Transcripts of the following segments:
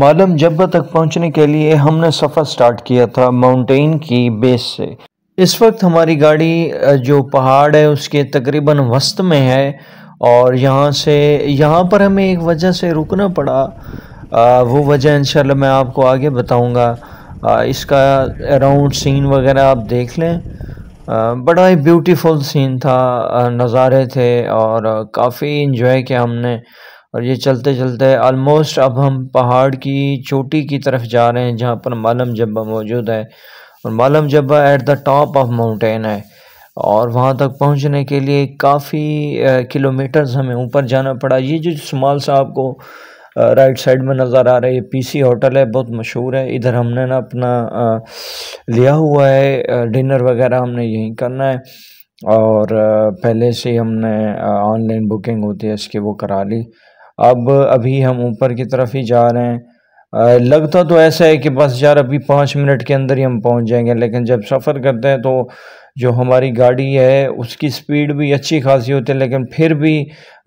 मालम जब्बा तक पहुंचने के लिए हमने सफ़र स्टार्ट किया था माउंटेन की बेस से इस वक्त हमारी गाड़ी जो पहाड़ है उसके तकरीबन वस्त में है और यहाँ से यहाँ पर हमें एक वजह से रुकना पड़ा आ, वो वजह इंशाल्लाह मैं आपको आगे बताऊँगा इसका अराउंड सीन वगैरह आप देख लें आ, बड़ा ही ब्यूटीफुल सीन था नज़ारे थे और काफ़ी इन्जॉय किया हमने और ये चलते चलते आलमोस्ट अब हम पहाड़ की चोटी की तरफ जा रहे हैं जहाँ पर मालम जब्बा मौजूद है और Malam Jabba at the top of mountain है और वहाँ तक पहुँचने के लिए काफ़ी किलोमीटर्स हमें ऊपर जाना पड़ा ये जो शुमाल साहब को राइट साइड में नज़र आ रहा है ये पीसी होटल है बहुत मशहूर है इधर हमने ना अपना लिया हुआ है डिनर वगैरह हमने यहीं करना है और पहले से हमने ऑनलाइन बुकिंग होती है इसकी वो करा ली अब अभी हम ऊपर की तरफ ही जा रहे हैं लगता तो ऐसा है कि बस यार अभी पाँच मिनट के अंदर ही हम पहुंच जाएंगे लेकिन जब सफ़र करते हैं तो जो हमारी गाड़ी है उसकी स्पीड भी अच्छी खासी होती है लेकिन फिर भी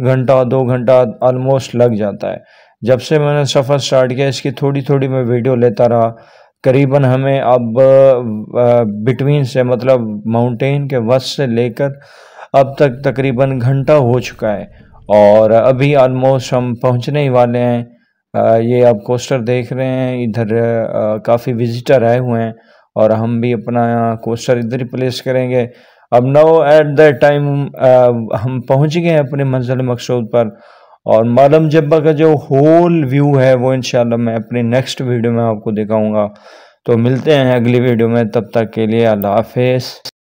घंटा दो घंटा ऑलमोस्ट लग जाता है जब से मैंने सफ़र स्टार्ट किया इसकी थोड़ी थोड़ी मैं वीडियो लेता रहा करीबन हमें अब बिटवीन से मतलब माउंटेन के वस्त से लेकर अब तक तकरीबन घंटा हो चुका है और अभी आलमोस्ट हम पहुंचने ही वाले हैं ये आप कोस्टर देख रहे हैं इधर काफ़ी विजिटर आए हुए हैं और हम भी अपना कोस्टर इधर ही प्लेस करेंगे अब नो एट द टाइम हम पहुंच गए हैं अपने मंजिल मकसूद पर और मालम जब्बा का जो होल व्यू है वो इन मैं अपने नेक्स्ट वीडियो में आपको दिखाऊँगा तो मिलते हैं अगली वीडियो में तब तक के लिए अल्लाह हाफिज़